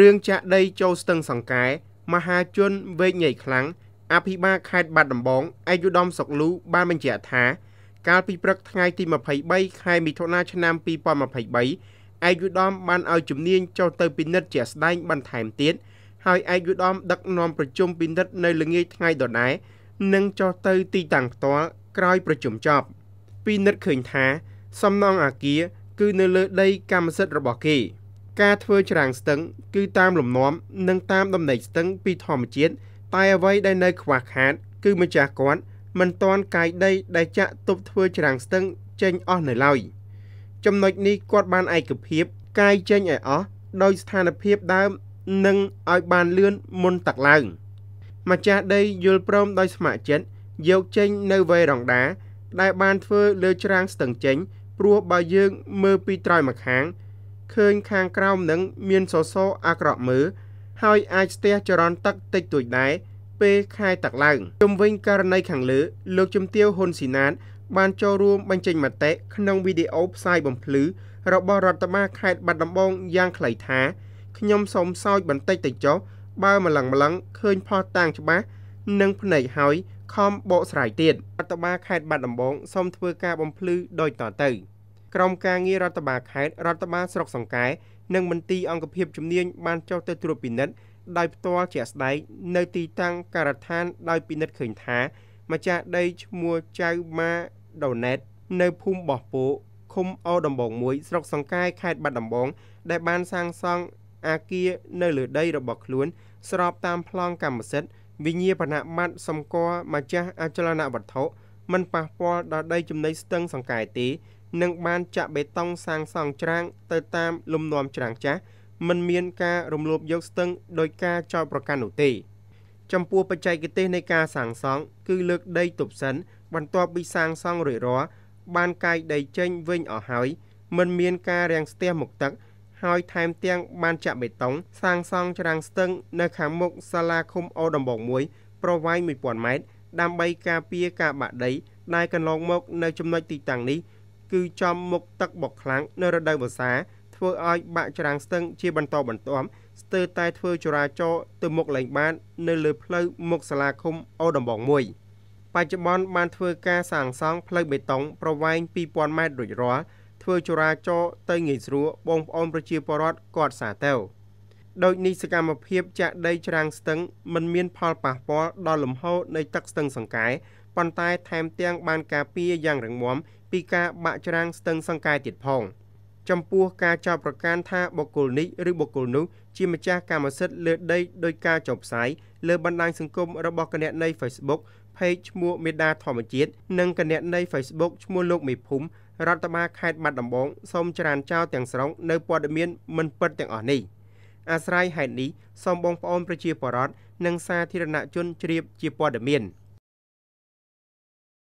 រឿងចាក់ដីចូលស្ទឹងសង្កែមហាជនវេកញ័យខ្លាំងអភិបាលខេត្តបាត់ដំបងឯកឧត្តមសុកលូបានបញ្ជាក់ថា កាលពីព្រឹកថ្ងៃទី23ខែមិថុនាឆ្នាំ2023ឯកឧត្តមបានឲ្យជំនាញចុះទៅ ពិនិត្យជាស្ដែងបន្ថែមទៀតហើយឯកឧត្តមដឹកនាំប្រជុំពិនិត្យនៅល្ងាចថ្ងៃដដែលនិងចុះទៅទីតាំងផ្ទាល់ក្រោយប្រជុំចប់ពិនិត្យឃើញថាសំណងអាគារគឺនៅលើដីកម្មសិទ្ធិរបស់គេ។ការធ្វើច្រាំងស្ទឹងគឺតាមលំនាំនិងតាមដំណេកស្ទឹងពីធម្មជាតិតែអ្វីដែលនៅខ្វះខាតគឺម្ចាស់គាត់មិនទាន់កាយដីដែលចាក់ទប់ធ្វើច្រាំងស្ទឹងចេញអស់នៅឡើយចំណុចនេះគាត់បានឯកភាពកាយចេញឲ្យអស់ដោយស្ថានភាពដើមនិងឲ្យបានលឿនមុនទឹកឡើងម្ចាស់ដីយល់ព្រមដោយស្ម័គ្រចិត្តយកចេញនៅវេរងដាដែលបានធ្វើលើច្រាំងស្ទឹងចេញព្រោះបើយើងមើលពីត្រើយម្ខាងឃើញខាងក្រោមនឹងមានសសរអាក្រក់មើលហើយអាចស្ទះចរន្តទឹកតិចតួចដែរពេលខែទឹកឡើងជំវិញករណីខាងលើលោកជំទាវហ៊ុនស៊ីណាត បានចូលរួមបញ្ចេញមតិក្នុងវីដេអូផ្សាយបំភ្លឺរបស់រដ្ឋបាលខេត្តបាត់ដំបងយ៉ាងខ្លីថាខ្ញុំសូមសោចបន្តិចទៅចុះបើម្លឹងម្លឹងឃើញផោះតាំងច្បាស់និងភ្នែកហើយខំបកស្រាយទៀតរដ្ឋបាលខេត្តបាត់ដំបងសូមធ្វើការបំភ្លឺដោយតទៅក្រមការងាររដ្ឋបាលខេត្តរដ្ឋបាលស្រុកសង្កែនិងមន្ទីរអង្គភាពជំនាញបានចុះទៅត្រួតពិនិត្យដោយផ្ទាល់ជាស្ដែងនៅទីតាំងការដ្ឋានដោយពិនិត្យឃើញថាម្ចាស់ដីឈ្មោះចៅម៉ាដូណេតនៅភូមិបោះពោឃុំអូដំបងមួយស្រុកសង្កែខេត្តបាត់ដំបង ដែលបានសាងសង់អាគារនៅលើដីរបស់ខ្លួន ស្របតាមប្លង់កម្មសិទ្ធិវិញ្ញាបនបត្រសម្គាល់ម្ចាស់អចលនវត្ថុ មិនប៉ះពាល់ដល់ដីចំណីស្ទឹងសង្កែទេនិងបានចាក់បេតុងសាងសង់ច្រាំងទៅតាមលំនាំច្រាំងចាស់មិនមានការរំលោភយកស្ទឹងដោយការចោទប្រកាន់នោះទេចំពោះបច្ចេកទេស នៃការសាងសង់គឺលើកដីទប់សិន បន្ទាប់ពីសាងសង់រួចរាល់បានកាយដីចេញវិញអស់ហើយមិនមានការរាំងស្ទះមកទឹក ហើយថែមទាំងបានចាក់បេតុងសាងសង់ច្រាំងស្ទឹង នៅខាងមុខសាលាឃុំអូដំបងមួយ ប្រវែង1000ម៉ែត្រដើម្បីការពារការបាក់ដី ដែលកន្លងមកនៅចំណុចទីតាំងនេះគឺចំមុខទឹកបកខ្លាំងនៅរដូវវស្សា ធ្វើឲ្យបាក់ច្រាំងស្ទឹងជាបន្តបន្ទាប់ស្ទើរតែធ្វើចរាចរណ៍ទៅមុខលែងបាន នៅលើផ្លូវមុខសាលាឃុំអូដំបងមួយបច្ចុប្បន្នបានធ្វើការសាងសង់ផ្លូវបេតុងប្រវែង2000ម៉ែត្ររួចរាល់ធ្វើចរាចរណ៍ទៅងាយស្រួលបងប្អូនប្រជាពលរដ្ឋគាត់សាទៅដោយនេះសកម្មភាពចាក់ដីច្រាំងស្ទឹងមិនមានផលប៉ះពាល់ដល់លំហូរនៃទឹកស្ទឹងសង្កែប៉ុន្តែថែមទាំងបានការពារយ៉ាងរឹងមាំពីការបាក់ច្រាំងស្ទឹងសង្កែទៀតផង ចំពោះការចោទប្រកាន់ថាបុគ្គលនេះឬបុគ្គលនោះ ជាម្ចាស់កម្មសិទ្ធិលើដីដោយការចុះផ្សាយលើបណ្ដាញសង្គមរបស់គណនី Facebook Page ឈ្មោះមេដាធម្មជាតិនិងគណនី Facebook ឈ្មោះលោកមេភូមិរដ្ឋបាលខេត្តបាត់ដំបងសូមច្រានចោលទាំងស្រុងនៅព័ត៌មានមិនពិតទាំងអស់នេះអាស្រ័យហេតុនេះសូមបងប្អូនប្រជាពលរដ្ឋនិងសាធារណជនជ្រាបជាព័ត៌មាន។